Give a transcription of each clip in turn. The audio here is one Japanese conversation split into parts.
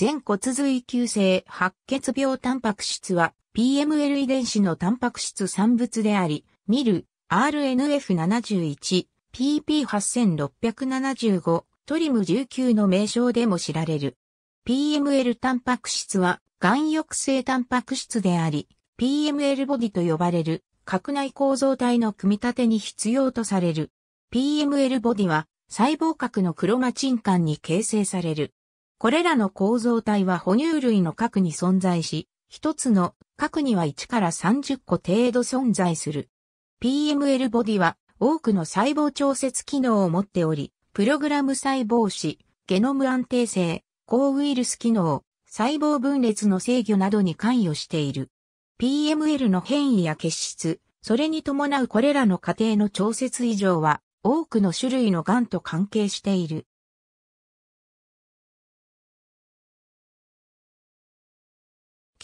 全骨髄急性白血病タンパク質は PML 遺伝子のタンパク質産物であり、ミル、RNF71、PP8675、トリム19の名称でも知られる。PML タンパク質は癌抑性タンパク質であり、PML ボディと呼ばれる核内構造体の組み立てに必要とされる。PML ボディは細胞核のクロマチン管に形成される。これらの構造体は哺乳類の核に存在し、一つの核には1から30個程度存在する。PML ボディは多くの細胞調節機能を持っており、プログラム細胞子、ゲノム安定性、抗ウイルス機能、細胞分裂の制御などに関与している。PML の変異や結質、それに伴うこれらの過程の調節異常は多くの種類の癌と関係している。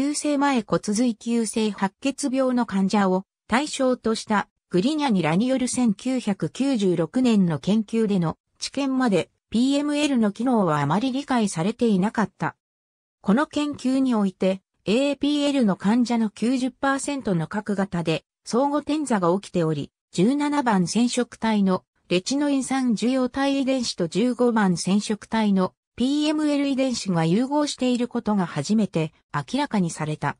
急性前骨髄急性白血病の患者を対象としたグリニャニラによる1996年の研究での知見まで PML の機能はあまり理解されていなかった。この研究において AAPL の患者の90%の各型で相互転座が起きており、17番染色体のレチノイン酸受容体遺伝子と15番染色体の PML 遺伝子が融合していることが初めて明らかにされた。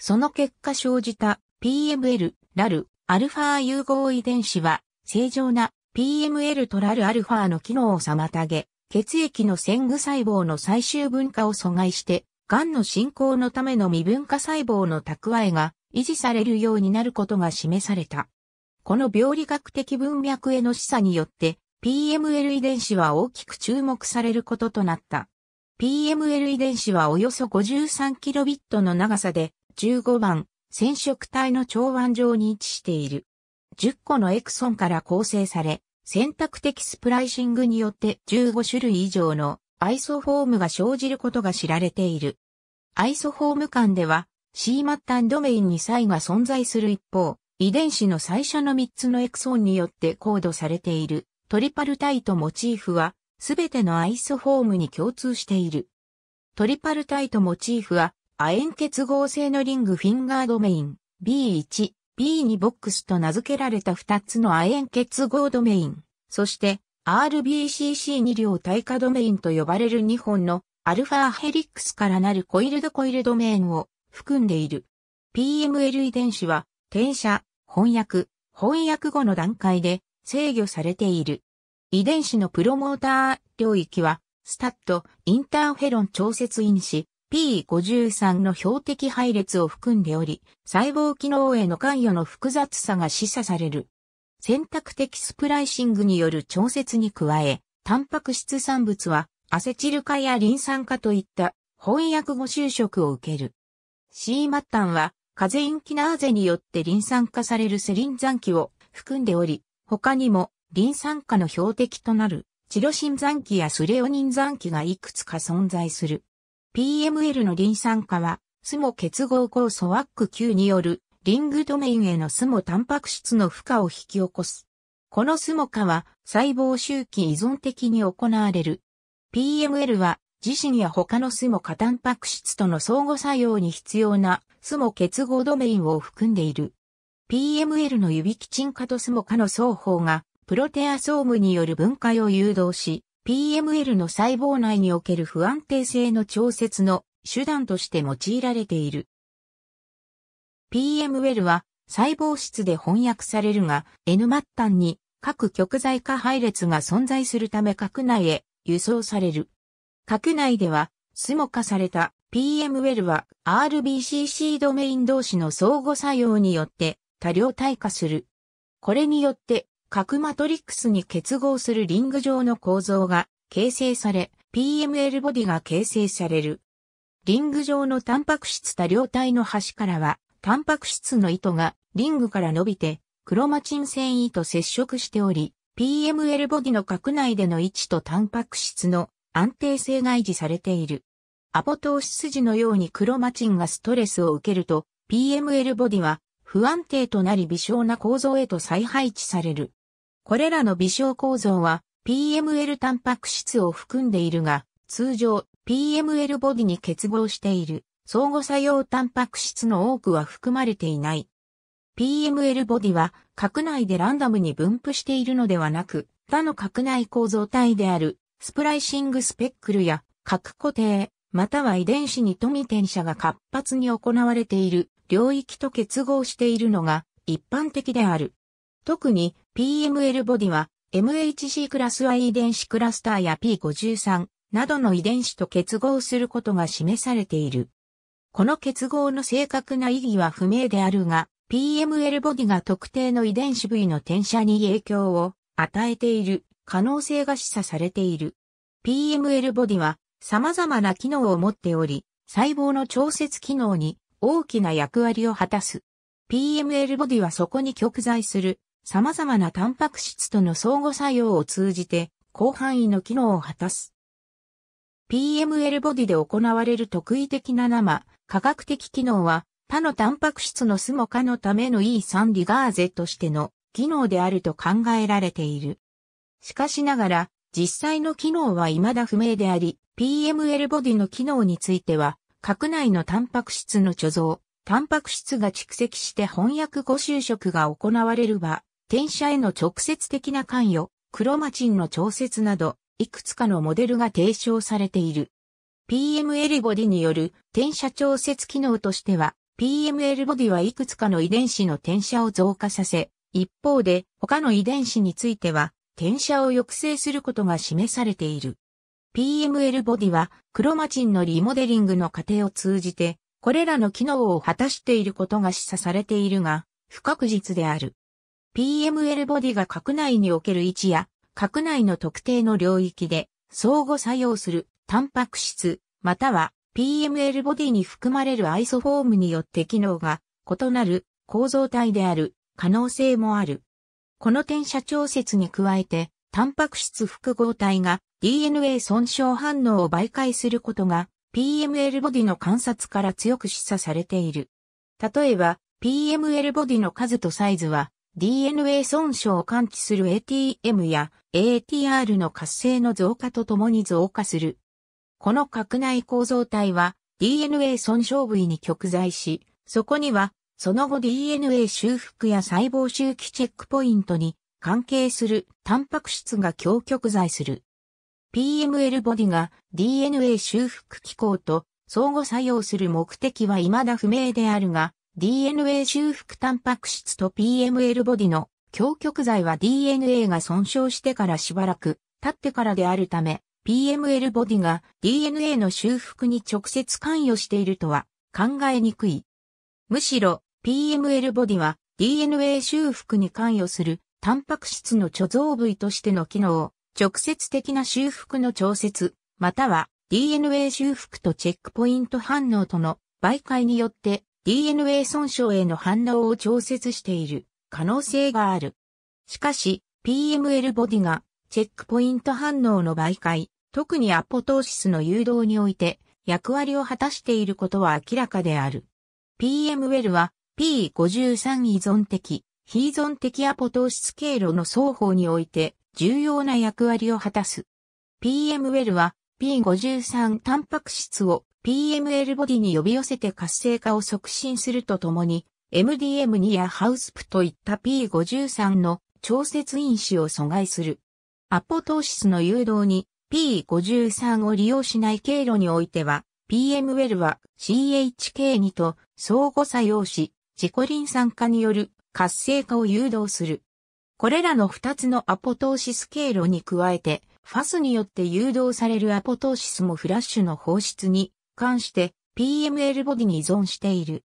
その結果生じた PML、ラル、アルファ融合遺伝子は正常な PML とラルアルファの機能を妨げ、血液の線具細胞の最終分化を阻害して、癌の進行のための未分化細胞の蓄えが維持されるようになることが示された。この病理学的文脈への示唆によって、PML 遺伝子は大きく注目されることとなった。PML 遺伝子はおよそ 53kb の長さで15番染色体の長腕上に位置している。10個のエクソンから構成され、選択的スプライシングによって15種類以上のアイソフォームが生じることが知られている。アイソフォーム間では C 末端ドメインに差異が存在する一方、遺伝子の最初の3つのエクソンによってコードされているトリパルタイトモチーフは、すべてのアイスフォームに共通している。トリパルタイトモチーフは、亜鉛結合性のリングフィンガードメイン、B1、B2 ボックスと名付けられた2つの亜鉛結合ドメイン、そして RBCC2 両対価ドメインと呼ばれる2本のアルファヘリックスからなるコイルドコイルドメインを含んでいる。PML 遺伝子は、転写、翻訳、翻訳後の段階で制御されている。遺伝子のプロモーター領域は、スタット、インターフェロン調節因子、P53 の標的配列を含んでおり、細胞機能への関与の複雑さが示唆される。選択的スプライシングによる調節に加え、タンパク質産物はアセチル化やリン酸化といった翻訳後就職を受ける。C 末端はカゼインキナーゼによってリン酸化されるセリン残機を含んでおり、他にも、リン酸化の標的となる、チロシン酸機やスレオニン酸基がいくつか存在する。PML のリン酸化は、スモ結合酵素ワック9による、リングドメインへのスモタンパク質の負荷を引き起こす。このスモ化は、細胞周期依存的に行われる。PML は、自身や他のスモ化タンパク質との相互作用に必要なスモ結合ドメインを含んでいる。PML の指キチン化とスモカの双方がプロテアソームによる分解を誘導し、PML の細胞内における不安定性の調節の手段として用いられている。PML は細胞質で翻訳されるが、N 末端に各極材化配列が存在するため核内へ輸送される。核内では、スモカされた PML は RBCC ドメイン同士の相互作用によって多量体化する。これによって、核マトリックスに結合するリング状の構造が形成され、PML ボディが形成される。リング状のタンパク質多量体の端からは、タンパク質の糸がリングから伸びて、クロマチン繊維と接触しており、PML ボディの核内での位置とタンパク質の安定性が維持されている。アポトーシス時のようにクロマチンがストレスを受けると、PML ボディは不安定となり微小な構造へと再配置される。これらの微小構造は PML タンパク質を含んでいるが、通常 PML ボディに結合している相互作用タンパク質の多くは含まれていない。PML ボディは核内でランダムに分布しているのではなく、他の核内構造体であるスプライシングスペックルや核固定、または遺伝子に富転写が活発に行われている領域と結合しているのが一般的である。特に PML ボディは MHC クラス I 遺伝子クラスターや P53 などの遺伝子と結合することが示されている。この結合の正確な意義は不明であるが、PML ボディが特定の遺伝子部位の転写に影響を与えている可能性が示唆されている。PML ボディは様々な機能を持っており、細胞の調節機能に大きな役割を果たす。PML ボディはそこに極在する様々なタンパク質との相互作用を通じて広範囲の機能を果たす。PML ボディで行われる特異的な生、科学的機能は他のタンパク質のスも化のための E3 リガーゼとしての機能であると考えられている。しかしながら、実際の機能は未だ不明であり、PML ボディの機能については、核内のタンパク質の貯蔵、タンパク質が蓄積して翻訳後就職が行われる場、転写への直接的な関与、クロマチンの調節など、いくつかのモデルが提唱されている。PML ボディによる転写調節機能としては、PML ボディはいくつかの遺伝子の転写を増加させ、一方で他の遺伝子については転写を抑制することが示されている。PML ボディはクロマチンのリモデリングの過程を通じて、これらの機能を果たしていることが示唆されているが、不確実である。PML ボディが核内における位置や、核内の特定の領域で相互作用するタンパク質、または PML ボディに含まれるアイソフォームによって機能が異なる構造体である可能性もある。この転写調節に加えて、タンパク質複合体が DNA 損傷反応を媒介することが PML ボディの観察から強く示唆されている。例えば、PML ボディの数とサイズは DNA 損傷を感知する ATM や ATR の活性の増加とともに増加する。この核内構造体は DNA 損傷部位に極在し、そこにはその後 DNA 修復や細胞周期チェックポイントに関係するタンパク質が強極在する。PML ボディが DNA 修復機構と相互作用する目的は未だ不明であるが、DNA 修復タンパク質と PML ボディの強極剤は DNA が損傷してからしばらく経ってからであるため、PML ボディが DNA の修復に直接関与しているとは考えにくい。むしろ PML ボディは DNA 修復に関与するタンパク質の貯蔵部位としての機能を直接的な修復の調節、または DNA 修復とチェックポイント反応との媒介によって DNA 損傷への反応を調節している可能性がある。しかし、PML ボディがチェックポイント反応の媒介、特にアポトーシスの誘導において役割を果たしていることは明らかである。PML は P53 依存的、非依存的アポトーシス経路の双方において重要な役割を果たす。PML は P53 タンパク質を PML ボディに呼び寄せて活性化を促進するとともに、MDM2 やハウスプといった P53 の調節因子を阻害する。アポトーシスの誘導に P53 を利用しない経路においては、PML は CHK2 と相互作用し、自己リン酸化による活性化を誘導する。これらの2つのアポトーシス経路に加えて、ファスによって誘導されるアポトーシスもフラッシュの放出に関して PML ボディに依存している。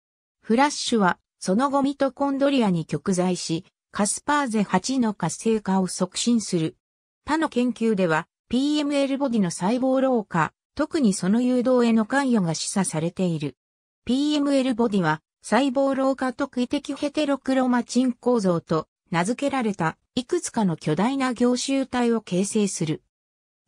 フラッシュはその後ミトコンドリアに極在し、カスパーゼ8の活性化を促進する。他の研究では PML ボディの細胞老化、特にその誘導への関与が示唆されている。PML ボディは細胞老化特異的ヘテロクロマチン構造と名付けられたいくつかの巨大な凝集体を形成する。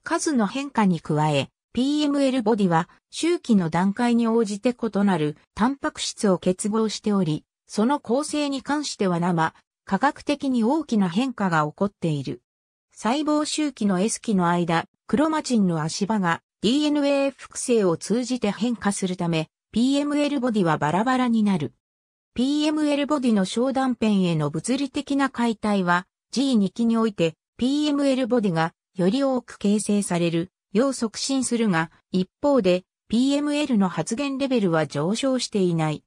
数の変化に加え、PML ボディは周期の段階に応じて異なるタンパク質を結合しており、その構成に関しては生、科学的に大きな変化が起こっている。細胞周期の S 期の間、クロマチンの足場が DNA 複製を通じて変化するため、PML ボディはバラバラになる。PML ボディの小断片への物理的な解体は G2 期において PML ボディがより多く形成される、要促進するが、一方で PML の発現レベルは上昇していない。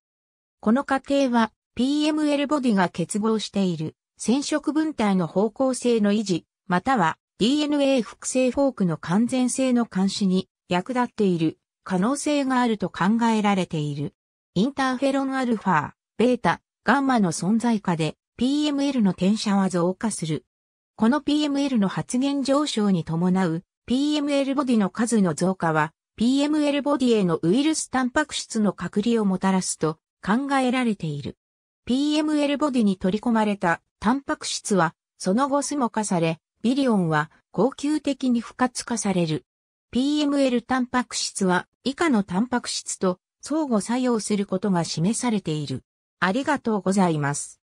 この過程は PML ボディが結合している染色分体の方向性の維持、または DNA 複製フォークの完全性の監視に役立っている可能性があると考えられている。インターフェロンアルファベータ、ガンマの存在下で PML の転写は増加する。この PML の発現上昇に伴う PML ボディの数の増加は PML ボディへのウイルスタンパク質の隔離をもたらすと考えられている。PML ボディに取り込まれたタンパク質はその後スモ化され、ビリオンは高級的に不活化される。PML タンパク質は以下のタンパク質と相互作用することが示されている。ありがとうございます。